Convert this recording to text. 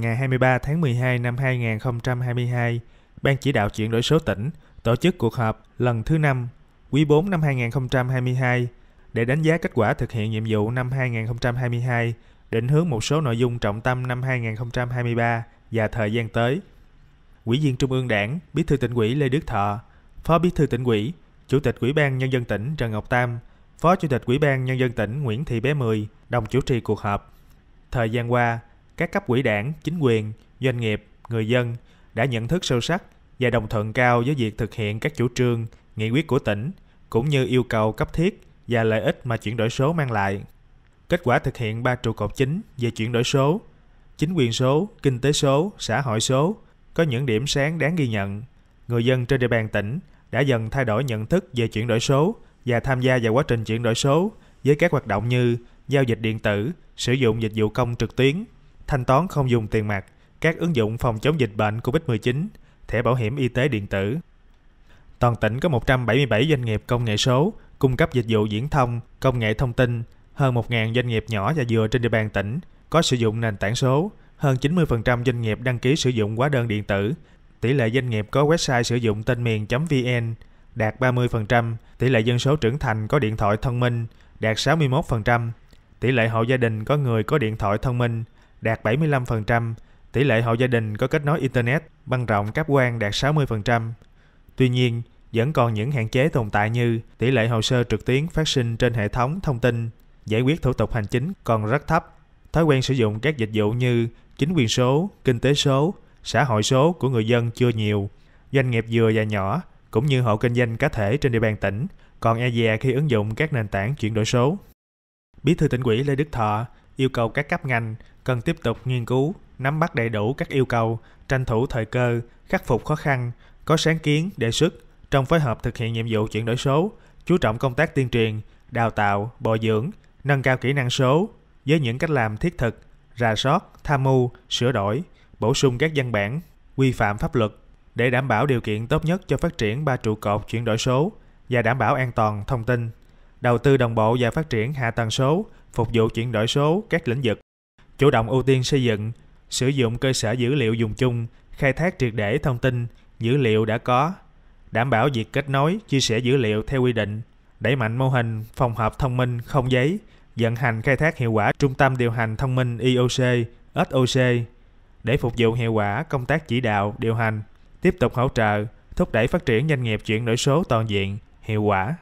ngày 23 tháng 12 năm 2022, Ban chỉ đạo chuyển đổi số tỉnh tổ chức cuộc họp lần thứ 5 quý 4 năm 2022 để đánh giá kết quả thực hiện nhiệm vụ năm 2022, định hướng một số nội dung trọng tâm năm 2023 và thời gian tới. Ủy viên Trung ương Đảng, Bí thư tỉnh ủy Lê Đức Thọ, Phó Bí thư tỉnh ủy, Chủ tịch Ủy ban nhân dân tỉnh Trần Ngọc Tam, Phó Chủ tịch Ủy ban nhân dân tỉnh Nguyễn Thị Bé Mười đồng chủ trì cuộc họp. Thời gian qua, các cấp quỹ đảng, chính quyền, doanh nghiệp, người dân đã nhận thức sâu sắc và đồng thuận cao với việc thực hiện các chủ trương, nghị quyết của tỉnh cũng như yêu cầu cấp thiết và lợi ích mà chuyển đổi số mang lại. Kết quả thực hiện ba trụ cột chính về chuyển đổi số, chính quyền số, kinh tế số, xã hội số có những điểm sáng đáng ghi nhận. Người dân trên địa bàn tỉnh đã dần thay đổi nhận thức về chuyển đổi số và tham gia vào quá trình chuyển đổi số với các hoạt động như giao dịch điện tử, sử dụng dịch vụ công trực tuyến, thanh toán không dùng tiền mặt, các ứng dụng phòng chống dịch bệnh COVID-19, thẻ bảo hiểm y tế điện tử. Toàn tỉnh có 177 doanh nghiệp công nghệ số, cung cấp dịch vụ viễn thông, công nghệ thông tin, hơn 1.000 doanh nghiệp nhỏ và vừa trên địa bàn tỉnh có sử dụng nền tảng số, hơn 90% doanh nghiệp đăng ký sử dụng hóa đơn điện tử, tỷ lệ doanh nghiệp có website sử dụng tên miền.vn đạt 30%, tỷ lệ dân số trưởng thành có điện thoại thông minh đạt 61%, tỷ lệ hộ gia đình có người có điện thoại thông minh đạt 75%, tỷ lệ hộ gia đình có kết nối Internet băng rộng cáp quang đạt 60%. Tuy nhiên, vẫn còn những hạn chế tồn tại như tỷ lệ hồ sơ trực tuyến phát sinh trên hệ thống thông tin, giải quyết thủ tục hành chính còn rất thấp, thói quen sử dụng các dịch vụ như chính quyền số, kinh tế số, xã hội số của người dân chưa nhiều. Doanh nghiệp vừa và nhỏ cũng như hộ kinh doanh cá thể trên địa bàn tỉnh còn e dè khi ứng dụng các nền tảng chuyển đổi số. Bí thư tỉnh ủy Lê Đức Thọ yêu cầu các cấp ngành cần tiếp tục nghiên cứu, nắm bắt đầy đủ các yêu cầu, tranh thủ thời cơ, khắc phục khó khăn, có sáng kiến, đề xuất trong phối hợp thực hiện nhiệm vụ chuyển đổi số, chú trọng công tác tuyên truyền, đào tạo, bồi dưỡng, nâng cao kỹ năng số với những cách làm thiết thực, rà soát, tham mưu, sửa đổi, bổ sung các văn bản, quy phạm pháp luật để đảm bảo điều kiện tốt nhất cho phát triển ba trụ cột chuyển đổi số và đảm bảo an toàn thông tin đầu tư đồng bộ và phát triển hạ tầng số, phục vụ chuyển đổi số các lĩnh vực, chủ động ưu tiên xây dựng, sử dụng cơ sở dữ liệu dùng chung, khai thác triệt để thông tin, dữ liệu đã có, đảm bảo việc kết nối, chia sẻ dữ liệu theo quy định, đẩy mạnh mô hình phòng họp thông minh không giấy, vận hành khai thác hiệu quả trung tâm điều hành thông minh IOC, e SOC để phục vụ hiệu quả công tác chỉ đạo, điều hành, tiếp tục hỗ trợ, thúc đẩy phát triển doanh nghiệp chuyển đổi số toàn diện, hiệu quả.